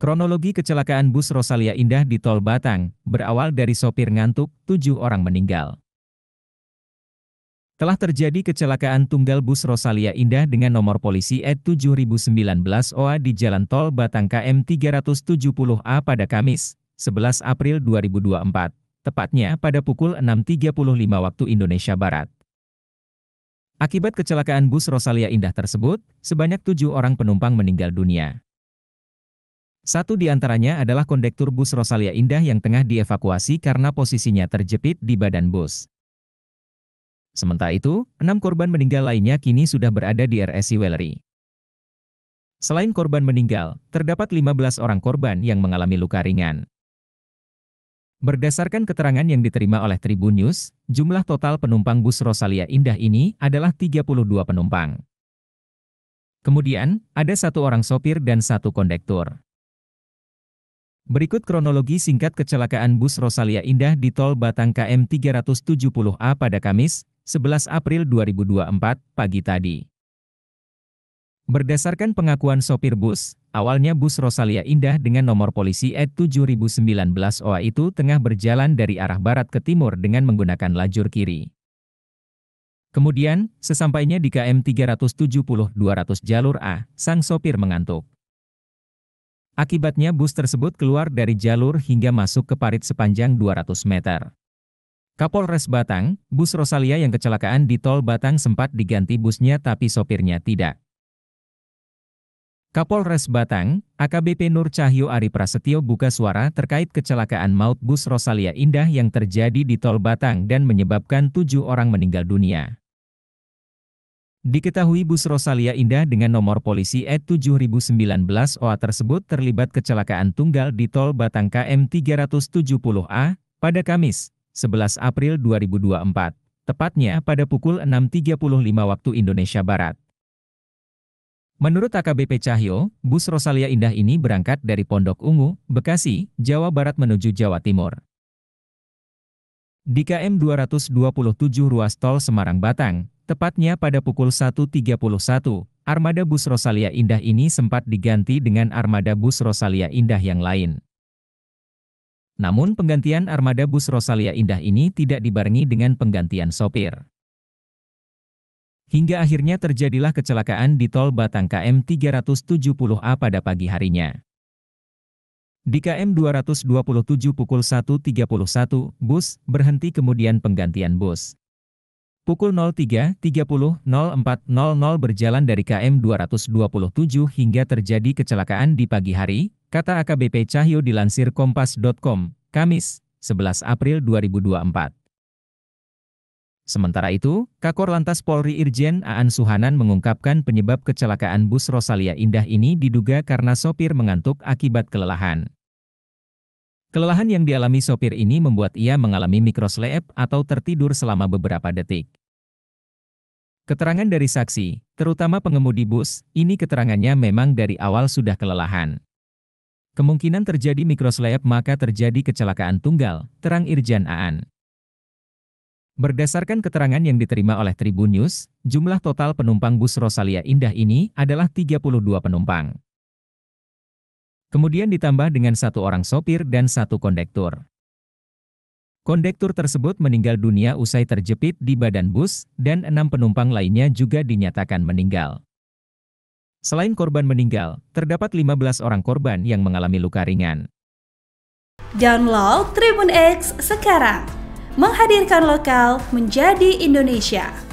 Kronologi kecelakaan bus Rosalia Indah di Tol Batang, berawal dari sopir ngantuk, tujuh orang meninggal. Telah terjadi kecelakaan tunggal bus Rosalia Indah dengan nomor polisi E7019OA di Jalan Tol Batang KM 370A pada Kamis, 11 April 2024, tepatnya pada pukul 6.35 waktu Indonesia Barat. Akibat kecelakaan bus Rosalia Indah tersebut, sebanyak tujuh orang penumpang meninggal dunia. Satu di antaranya adalah kondektur bus Rosalia Indah yang tengah dievakuasi karena posisinya terjepit di badan bus. Sementara itu, enam korban meninggal lainnya kini sudah berada di RSI Wellery. Selain korban meninggal, terdapat 15 orang korban yang mengalami luka ringan. Berdasarkan keterangan yang diterima oleh Tribun News, jumlah total penumpang bus Rosalia Indah ini adalah 32 penumpang. Kemudian, ada satu orang sopir dan satu kondektur. Berikut kronologi singkat kecelakaan bus Rosalia Indah di tol Batang KM 370A pada Kamis, 11 April 2024, pagi tadi. Berdasarkan pengakuan sopir bus, awalnya bus Rosalia Indah dengan nomor polisi E 7019 OA itu tengah berjalan dari arah barat ke timur dengan menggunakan lajur kiri. Kemudian, sesampainya di KM 370-200 jalur A, sang sopir mengantuk. Akibatnya bus tersebut keluar dari jalur hingga masuk ke parit sepanjang 200 meter. Kapolres Batang, bus Rosalia yang kecelakaan di tol Batang sempat diganti busnya tapi sopirnya tidak. Kapolres Batang, AKBP Nur Cahyo Ari Prasetyo buka suara terkait kecelakaan maut bus Rosalia Indah yang terjadi di tol Batang dan menyebabkan tujuh orang meninggal dunia. Diketahui bus Rosalia Indah dengan nomor polisi E7019OA tersebut terlibat kecelakaan tunggal di tol Batang KM 370A pada Kamis, 11 April 2024, tepatnya pada pukul 6.35 waktu Indonesia Barat. Menurut AKBP Cahyo, bus Rosalia Indah ini berangkat dari Pondok Ungu, Bekasi, Jawa Barat menuju Jawa Timur. Di KM 227 ruas tol Semarang-Batang, tepatnya pada pukul 1.31, armada bus Rosalia Indah ini sempat diganti dengan armada bus Rosalia Indah yang lain. Namun penggantian armada bus Rosalia Indah ini tidak dibarengi dengan penggantian sopir. Hingga akhirnya terjadilah kecelakaan di tol Batang KM 370A pada pagi harinya. Di KM 227 pukul 1.31, bus berhenti kemudian penggantian bus. Pukul 03.30.04.00 berjalan dari KM 227 hingga terjadi kecelakaan di pagi hari, kata AKBP Cahyo dilansir kompas.com, Kamis, 11 April 2024. Sementara itu, Kakor Lantas Polri Irjen Aan Suhanan mengungkapkan penyebab kecelakaan bus Rosalia Indah ini diduga karena sopir mengantuk akibat kelelahan. Kelelahan yang dialami sopir ini membuat ia mengalami mikrosleep atau tertidur selama beberapa detik. Keterangan dari saksi, terutama pengemudi bus, ini keterangannya memang dari awal sudah kelelahan. Kemungkinan terjadi mikrosleep maka terjadi kecelakaan tunggal, terang Irjan Aan. Berdasarkan keterangan yang diterima oleh Tribun News, jumlah total penumpang bus Rosalia Indah ini adalah 32 penumpang. Kemudian ditambah dengan satu orang sopir dan satu kondektur. Kondektur tersebut meninggal dunia usai terjepit di badan bus, dan enam penumpang lainnya juga dinyatakan meninggal. Selain korban meninggal, terdapat 15 orang korban yang mengalami luka ringan. Download Tribun X sekarang, menghadirkan lokal menjadi Indonesia.